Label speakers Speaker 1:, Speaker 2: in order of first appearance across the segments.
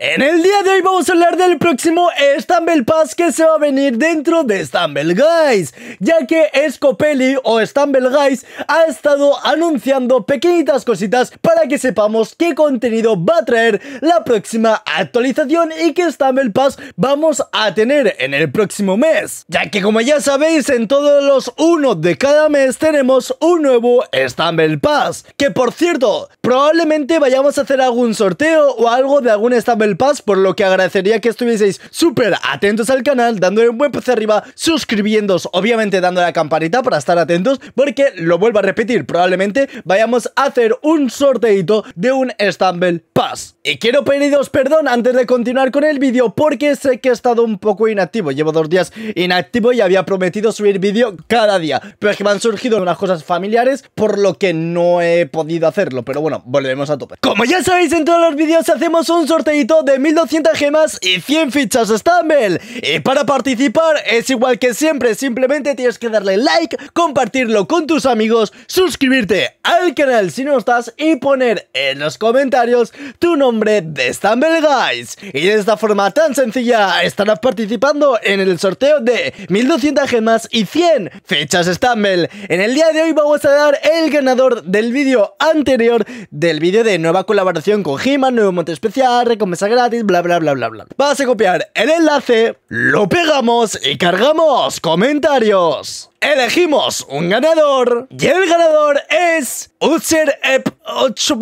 Speaker 1: En el día de hoy vamos a hablar del próximo Stumble Pass que se va a venir dentro de Stumble Guys, ya que Scopelli o Stumble Guys ha estado anunciando pequeñitas cositas para que sepamos qué contenido va a traer la próxima actualización y qué Stumble Pass vamos a tener en el próximo mes, ya que como ya sabéis en todos los 1 de cada mes tenemos un nuevo Stumble Pass, que por cierto, probablemente vayamos a hacer algún sorteo o algo de algún Stumble Pass, por lo que agradecería que estuvieseis súper atentos al canal, dándole un buen pez arriba, suscribiéndoos, obviamente dándole la campanita para estar atentos, porque lo vuelvo a repetir, probablemente vayamos a hacer un sorteito de un Stumble Pass. Y quiero pediros perdón antes de continuar con el vídeo, porque sé que he estado un poco inactivo, llevo dos días inactivo y había prometido subir vídeo cada día, pero es que me han surgido unas cosas familiares, por lo que no he podido hacerlo, pero bueno, volvemos a tope. Como ya sabéis, en todos los vídeos hacemos un sorteito de 1200 gemas y 100 fichas Stumble. Y para participar es igual que siempre, simplemente tienes que darle like, compartirlo con tus amigos, suscribirte al canal si no estás y poner en los comentarios tu nombre de Stumble Guys. Y de esta forma tan sencilla estarás participando en el sorteo de 1200 gemas y 100 fichas Stumble. En el día de hoy vamos a dar el ganador del vídeo anterior, del vídeo de nueva colaboración con Gima, nuevo monte especial, recompensa gratis, bla, bla, bla, bla, bla. Vas a copiar el enlace, lo pegamos y cargamos comentarios. Elegimos un ganador y el ganador es User Ep 8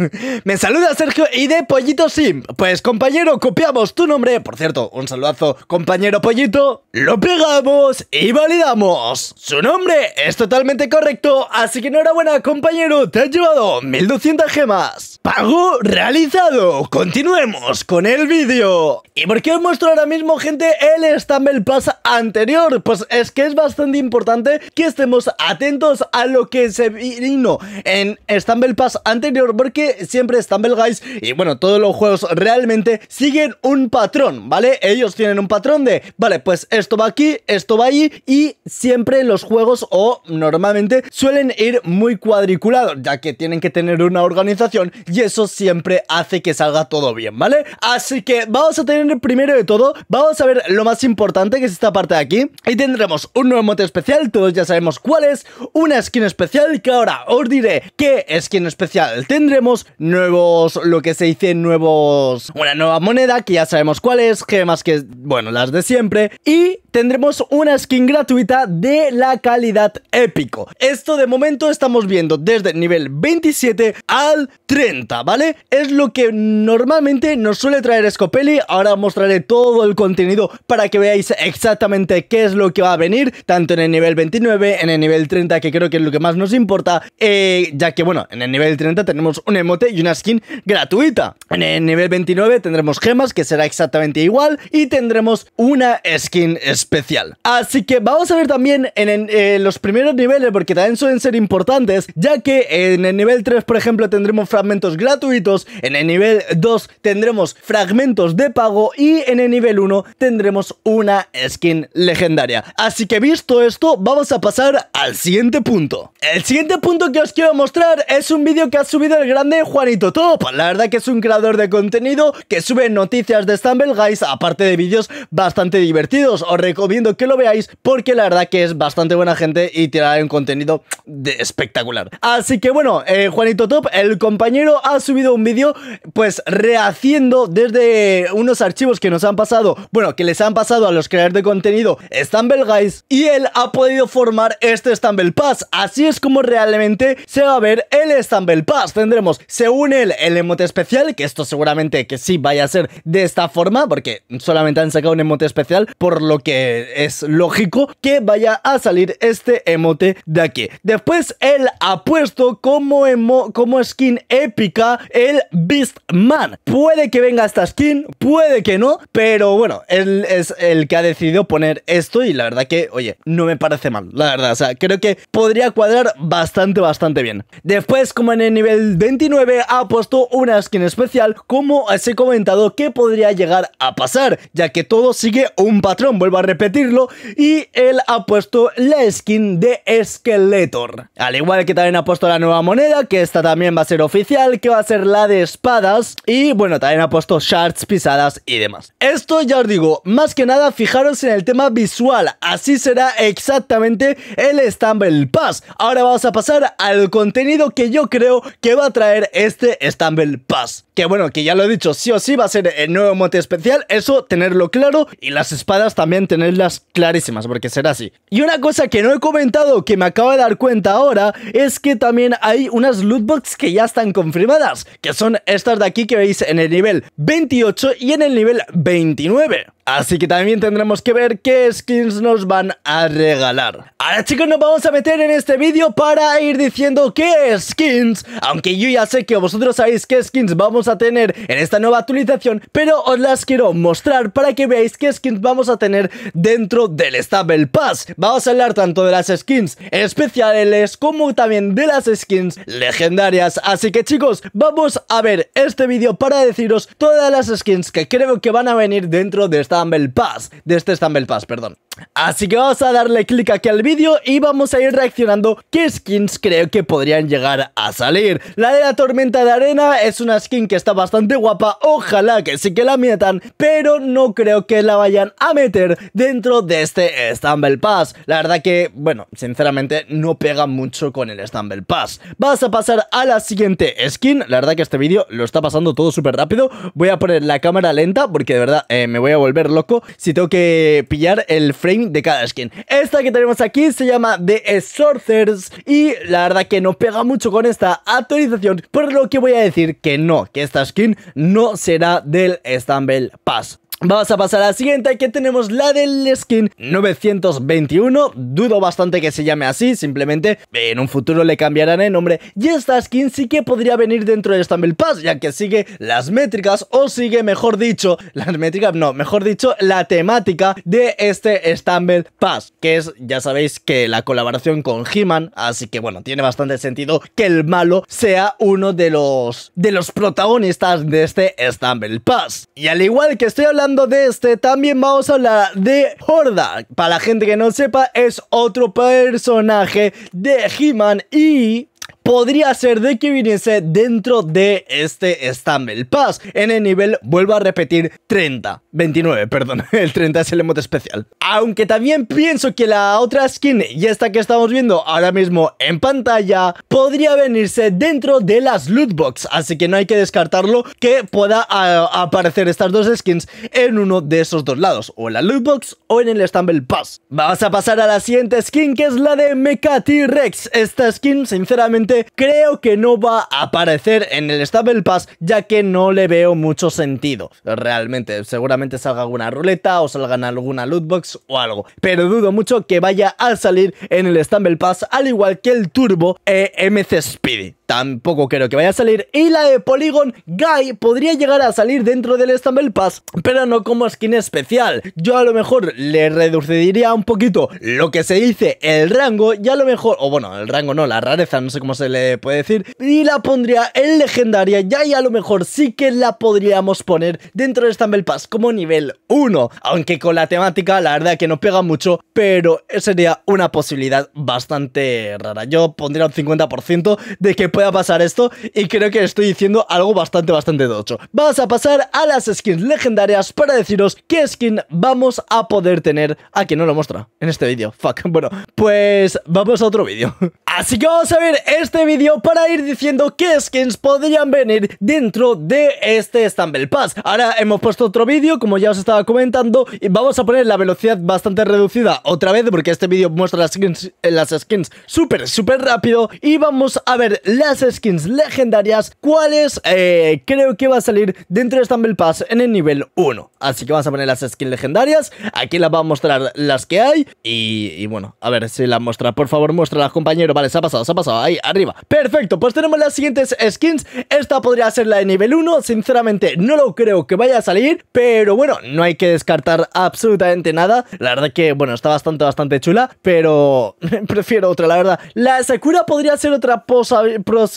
Speaker 1: Me saluda Sergio y de Pollito Sim. Pues compañero, copiamos tu nombre. Por cierto, un saludazo, compañero Pollito. Lo pegamos y validamos. Su nombre es totalmente correcto, así que enhorabuena, compañero. Te has llevado 1200 gemas. Pago realizado. Continuemos con el vídeo. ¿Y por qué os muestro ahora mismo, gente, el Stumble Pass anterior? Pues es que es bastante importante que estemos atentos a lo que se vino en Stumble Pass anterior porque siempre Stumble Guys y bueno, todos los juegos realmente siguen un patrón, ¿vale? Ellos tienen un patrón de, vale, pues esto va aquí, esto va allí y siempre los juegos o normalmente suelen ir muy cuadriculados ya que tienen que tener una organización y eso siempre hace que salga todo bien, ¿vale? Así que vamos a tener primero de todo, vamos a ver lo más importante que es esta parte de aquí y tendremos un nuevo mote especial, todos ya sabemos cuál es, una skin especial que ahora os diré qué skin especial tendremos, nuevos, lo que se dice, nuevos, una nueva moneda que ya sabemos cuál es, gemas que, bueno, las de siempre y tendremos una skin gratuita de la calidad épico. Esto de momento estamos viendo desde el nivel 27 al 30, ¿vale? Es lo que normalmente nos suele traer Scopelli. Ahora mostraré todo el contenido para que veáis exactamente qué es lo que va a venir, tanto en el nivel 29, en el nivel 30, que creo que es lo que más nos importa, eh, ya que, bueno, en el nivel 30 tenemos un emote y una skin gratuita. En el nivel 29 tendremos gemas, que será exactamente igual, y tendremos una skin especial. Así que vamos a ver también en, eh, los primeros niveles, porque también suelen ser importantes, ya que en el nivel 3, por ejemplo, tendremos fragmentos gratuitos, en el nivel 2 tendremos fragmentos de pago y en el nivel 1 tendremos una skin legendaria. Así que visto esto, vamos a pasar al siguiente punto. El siguiente punto que os quiero mostrar es un vídeo que ha subido el grande Juanito Top. La verdad que es un creador de contenido que sube noticias de Stumble Guys, aparte de vídeos bastante divertidos. Os recomiendo que lo veáis porque la verdad que es bastante buena gente y tiene un contenido de espectacular. Así que bueno, eh, Juanito Top, el compañero ha subido un vídeo pues rehaciendo desde unos archivos que nos han pasado, bueno, que les han pasado a los creadores de contenido Stumble Guys y él ha podido formar este Stumble Pass. Así es como realmente se va a ver el Stumble Pass. Tendremos, según él, el emote especial, que esto seguramente que sí vaya a ser de esta forma, porque solamente han sacado un emote especial, por lo que eh, es lógico que vaya a salir este emote de aquí. Después él ha puesto como, emo, como skin épica el Beastman. Puede que venga esta skin, puede que no, pero bueno, él es el que ha decidido poner esto y la verdad que, oye, no me parece mal, la verdad. O sea, creo que podría cuadrar bastante, bastante bien. Después, como en el nivel 29, ha puesto una skin especial, como os he comentado que podría llegar a pasar, ya que todo sigue un patrón. Vuelvo a repetirlo. Y él ha puesto la skin de Skeletor. Al igual que también ha puesto la nueva moneda, que esta también va a ser oficial, que va a ser la de espadas. Y bueno, también ha puesto shards, pisadas y demás. Esto ya os digo, más que nada fijaros en el tema visual. Así será exactamente el Stumble Pass. Ahora vamos a pasar al contenido que yo creo que va a traer este Stumble Pass. Que bueno, que ya lo he dicho, sí o sí va a ser el nuevo mote especial, eso tenerlo claro y las espadas también tenerlas clarísimas, porque será así. Y una cosa que no he comentado que me acabo de dar cuenta ahora es que también hay unas lootbox que ya están confirmadas, que son estas de aquí que veis en el nivel 28 y en el nivel 29. Así que también tendremos que ver qué skins nos van a regalar. Ahora chicos nos vamos a meter en este vídeo para ir diciendo qué skins, aunque yo ya sé que vosotros sabéis qué skins vamos a tener en esta nueva actualización, pero os las quiero mostrar para que veáis qué skins vamos a tener dentro del Stumble Pass. Vamos a hablar tanto de las skins especiales como también de las skins legendarias. Así que chicos, vamos a ver este vídeo para deciros todas las skins que creo que van a venir dentro de Stumble Pass, de este Stumble Pass, perdón. Así que vamos a darle clic aquí al vídeo y vamos a ir reaccionando qué skins creo que podrían llegar a salir. La de la tormenta de arena es una skin que está bastante guapa, ojalá que sí que la metan, pero no creo que la vayan a meter dentro de este Stumble Pass. La verdad que, bueno, sinceramente no pega mucho con el Stumble Pass. Vas a pasar a la siguiente skin, la verdad que este vídeo lo está pasando todo súper rápido. Voy a poner la cámara lenta porque de verdad eh, me voy a volver loco si tengo que pillar el Frame de cada skin. Esta que tenemos aquí se llama The Sorcerers y la verdad que no pega mucho con esta actualización, por lo que voy a decir que no, que esta skin no será del Stumble Pass. Vamos a pasar a la siguiente, que tenemos la del skin 921. Dudo bastante que se llame así, simplemente en un futuro le cambiarán el nombre. Y esta skin sí que podría venir dentro del Stumble Pass, ya que sigue las métricas, o sigue, mejor dicho, las métricas, no, mejor dicho, la temática de este Stumble Pass, que es, ya sabéis, que la colaboración con He-Man, así que bueno, tiene bastante sentido que el malo sea uno de los, de los protagonistas de este Stumble Pass. Y al igual que estoy hablando de este, también vamos a hablar de Horda, Para la gente que no sepa, es otro personaje de He-Man y podría ser de que viniese dentro de este Stumble Pass. En el nivel, vuelvo a repetir, 30. 29, perdón. El 30 es el emote especial. Aunque también pienso que la otra skin, y esta que estamos viendo ahora mismo en pantalla, podría venirse dentro de las loot box. Así que no hay que descartarlo que pueda aparecer estas dos skins en uno de esos dos lados. O en la loot box o en el Stumble Pass. Vamos a pasar a la siguiente skin que es la de Mecha T-Rex. Esta skin, sinceramente, creo que no va a aparecer en el Stumble Pass ya que no le veo mucho sentido. Realmente, seguramente salga alguna ruleta o salgan alguna lootbox o algo. Pero dudo mucho que vaya a salir en el Stumble Pass al igual que el Turbo EMC Speedy tampoco creo que vaya a salir. Y la de Polygon Guy podría llegar a salir dentro del Stumble Pass, pero no como skin especial. Yo a lo mejor le reduciría un poquito lo que se dice el rango y a lo mejor, o bueno, el rango no, la rareza, no sé cómo se le puede decir, y la pondría en legendaria Ya y a lo mejor sí que la podríamos poner dentro del Stumble Pass como nivel 1, aunque con la temática la verdad que no pega mucho, pero sería una posibilidad bastante rara. Yo pondría un 50% de que a pasar esto y creo que estoy diciendo algo bastante, bastante docho. Vamos a pasar a las skins legendarias para deciros qué skin vamos a poder tener aquí, ah, no lo muestra en este vídeo. Fuck, bueno, pues vamos a otro vídeo. Así que vamos a ver este vídeo para ir diciendo qué skins podrían venir dentro de este Stumble Pass. Ahora hemos puesto otro vídeo, como ya os estaba comentando, y vamos a poner la velocidad bastante reducida otra vez, porque este vídeo muestra las skins, las skins súper, súper rápido, y vamos a ver las skins legendarias, cuáles eh, creo que va a salir dentro de Stumble Pass en el nivel 1. Así que vamos a poner las skins legendarias, aquí las va a mostrar las que hay y, bueno, a ver si las muestra, por favor muéstralas compañero, vale, se ha pasado, se ha pasado, ahí, arriba. Perfecto, pues tenemos las siguientes skins, esta podría ser la de nivel 1, sinceramente no lo creo que vaya a salir, pero bueno, no hay que descartar absolutamente nada, la verdad que bueno, está bastante, bastante chula, pero prefiero otra, la verdad. La Sakura podría ser otra posa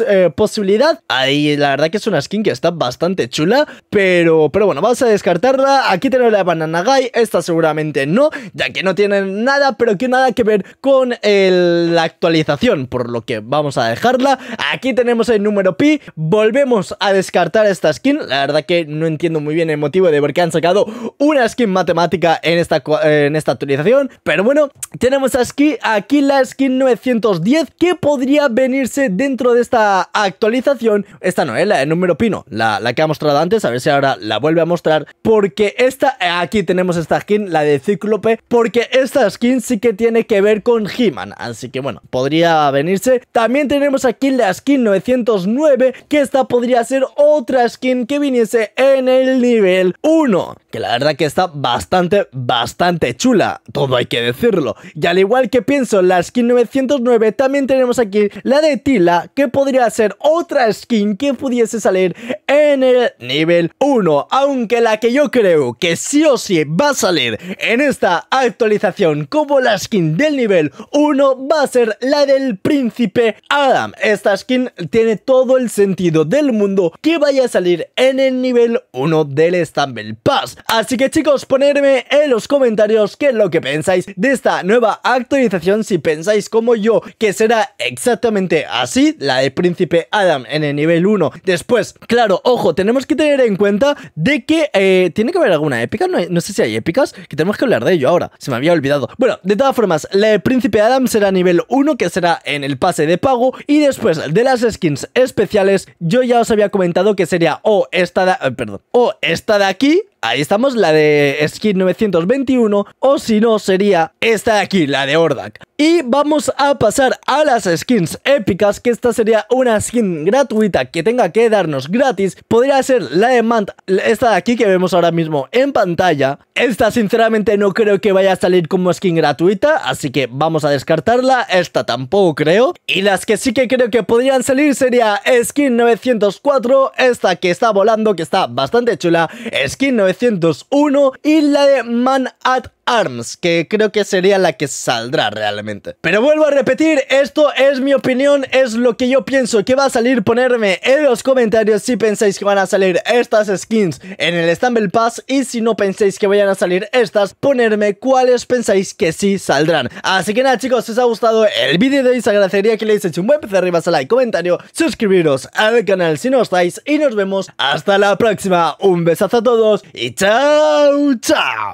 Speaker 1: eh, posibilidad. Ahí la verdad que es una skin que está bastante chula, pero, pero bueno, vamos a descartarla. Aquí tenemos la Banana Guy, esta seguramente no, ya que no tiene nada, pero que nada que ver con la actualización, por lo que vamos a dejarla. Aquí tenemos el número pi, volvemos a descartar esta skin. La verdad que no entiendo muy bien el motivo de por qué han sacado una skin matemática en esta, en esta actualización, pero bueno, tenemos aquí, aquí la skin 910 que podría venirse dentro de esta actualización, esta no, eh, la de número pino, la, la, que ha mostrado antes, a ver si ahora la vuelve a mostrar, porque esta, eh, aquí tenemos esta skin, la de Cíclope, porque esta skin sí que tiene que ver con He-Man, así que bueno, podría venirse. También tenemos aquí la skin 909, que esta podría ser otra skin que viniese en el nivel 1, que la verdad que está bastante, bastante chula, todo hay que decirlo. Y al igual que pienso la skin 909, también tenemos aquí la de Tila, que podría ser otra skin que pudiese salir en el nivel 1, aunque la que yo creo que sí o sí va a salir en esta actualización como la skin del nivel 1 va a ser la del príncipe Adam. Esta skin tiene todo el sentido del mundo que vaya a salir en el nivel 1 del Stumble Pass. Así que chicos, ponedme en los comentarios qué es lo que pensáis de esta nueva actualización, si pensáis como yo que será exactamente así, la príncipe Adam en el nivel 1. Después, claro, ojo, tenemos que tener en cuenta de que eh, tiene que haber alguna épica, no, sé si hay épicas, que tenemos que hablar de ello ahora, se me había olvidado. Bueno, de todas formas, el príncipe Adam será nivel 1, que será en el pase de pago, y después de las skins especiales, yo ya os había comentado que sería o esta eh, o esta de aquí, Ahí estamos, la de skin 921 o si no sería esta de aquí, la de Ordak. Y vamos a pasar a las skins épicas, que esta sería una skin gratuita que tenga que darnos gratis. Podría ser la de Mant, esta de aquí que vemos ahora mismo en pantalla. Esta sinceramente no creo que vaya a salir como skin gratuita, así que vamos a descartarla. Esta tampoco creo. Y las que sí que creo que podrían salir sería skin 904, esta que está volando, que está bastante chula, skin 904. 1901 y la de Man ARMS, que creo que sería la que saldrá realmente. Pero vuelvo a repetir, esto es mi opinión, es lo que yo pienso que va a salir. Ponerme en los comentarios si pensáis que van a salir estas skins en el Stumble Pass y si no pensáis que vayan a salir estas, ponerme cuáles pensáis que sí saldrán. Así que nada chicos, si os ha gustado el vídeo de hoy, os agradecería que le hecho un buen pez arriba, a like, comentario, suscribiros al canal si no estáis y nos vemos hasta la próxima. Un besazo a todos y chao, chao.